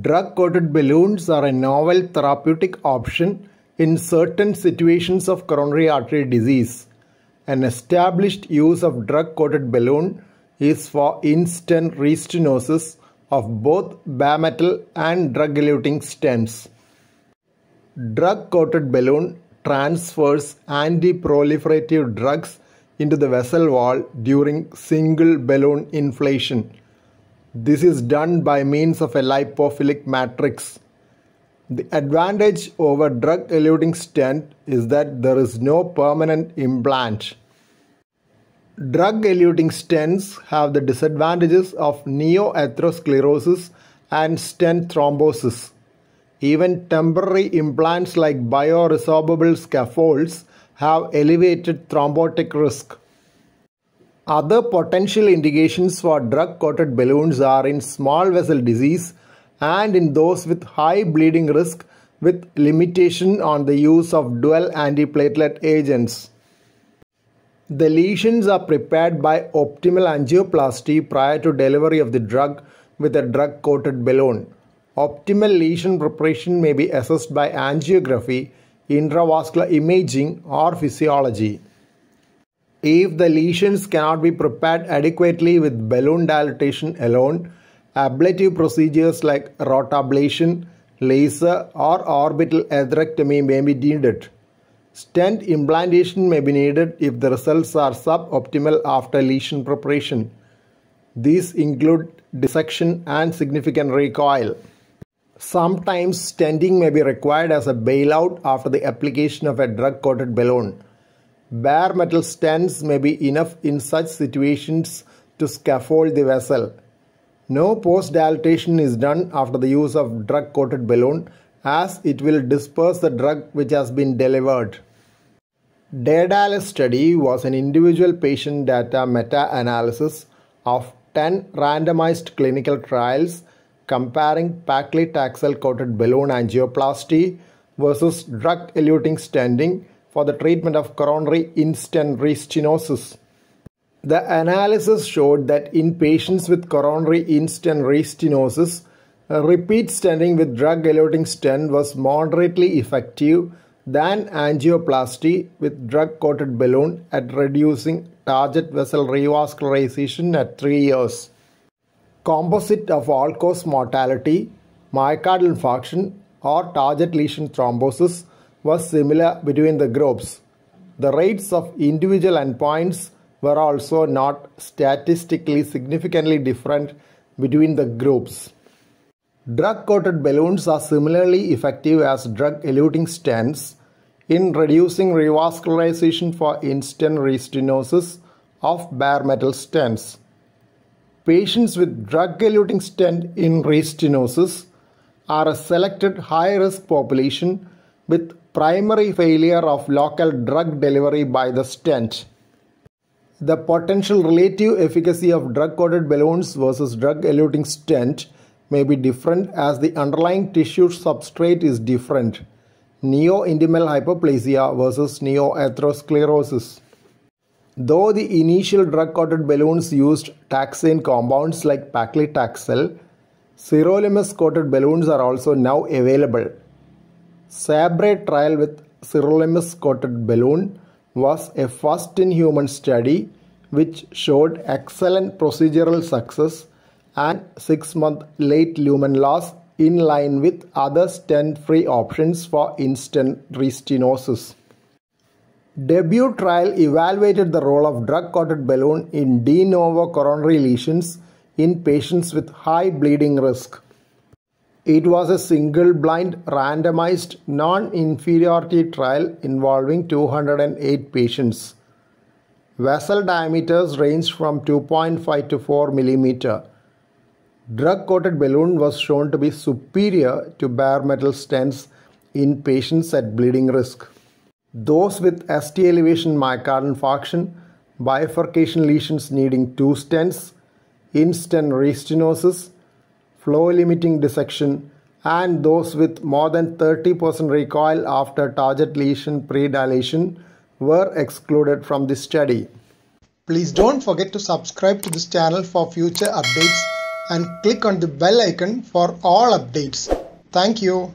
Drug coated balloons are a novel therapeutic option in certain situations of coronary artery disease. An established use of drug coated balloon is for instant restenosis of both bimetal and drug eluting stents. Drug coated balloon transfers anti-proliferative drugs into the vessel wall during single balloon inflation this is done by means of a lipophilic matrix. The advantage over drug eluting stent is that there is no permanent implant. Drug eluting stents have the disadvantages of neoatherosclerosis and stent thrombosis. Even temporary implants like bioresorbable scaffolds have elevated thrombotic risk. Other potential indications for drug-coated balloons are in small vessel disease and in those with high bleeding risk with limitation on the use of dual antiplatelet agents. The lesions are prepared by optimal angioplasty prior to delivery of the drug with a drug-coated balloon. Optimal lesion preparation may be assessed by angiography, intravascular imaging or physiology. If the lesions cannot be prepared adequately with balloon dilatation alone, ablative procedures like rotablation, laser or orbital atherectomy may be needed. Stent implantation may be needed if the results are suboptimal after lesion preparation. These include dissection and significant recoil. Sometimes stenting may be required as a bailout after the application of a drug-coated balloon. Bare metal stands may be enough in such situations to scaffold the vessel. No post dilatation is done after the use of drug coated balloon as it will disperse the drug which has been delivered. Daedalus study was an individual patient data meta-analysis of 10 randomized clinical trials comparing paclitaxel coated balloon angioplasty versus drug eluting stenting for the treatment of coronary instenary stenosis. The analysis showed that in patients with coronary restenosis, stenosis, repeat stenting with drug-eluting stent was moderately effective than angioplasty with drug-coated balloon at reducing target vessel revascularization at 3 years. Composite of all-cause mortality, myocardial infarction or target lesion thrombosis was similar between the groups. The rates of individual endpoints were also not statistically significantly different between the groups. Drug-coated balloons are similarly effective as drug-eluting stents in reducing revascularization for instant restenosis of bare metal stents. Patients with drug-eluting stent in restenosis are a selected high-risk population with primary failure of local drug delivery by the stent. The potential relative efficacy of drug-coated balloons versus drug-eluting stent may be different as the underlying tissue substrate is different. Neo-intimal hyperplasia versus neo-atherosclerosis. Though the initial drug-coated balloons used taxane compounds like paclitaxel, sirolimus-coated balloons are also now available. Sabre trial with sirolimus coated balloon was a first in human study which showed excellent procedural success and 6 month late lumen loss in line with other stent free options for instant restenosis. Debut trial evaluated the role of drug coated balloon in de novo coronary lesions in patients with high bleeding risk. It was a single blind randomized non inferiority trial involving 208 patients. Vessel diameters ranged from 2.5 to 4 millimeter. Drug coated balloon was shown to be superior to bare metal stents in patients at bleeding risk. Those with ST elevation myocardial infarction, bifurcation lesions needing two stents, in-stent restenosis, flow limiting dissection, and those with more than 30% recoil after target lesion predilation were excluded from this study. Please don't forget to subscribe to this channel for future updates and click on the bell icon for all updates. Thank you.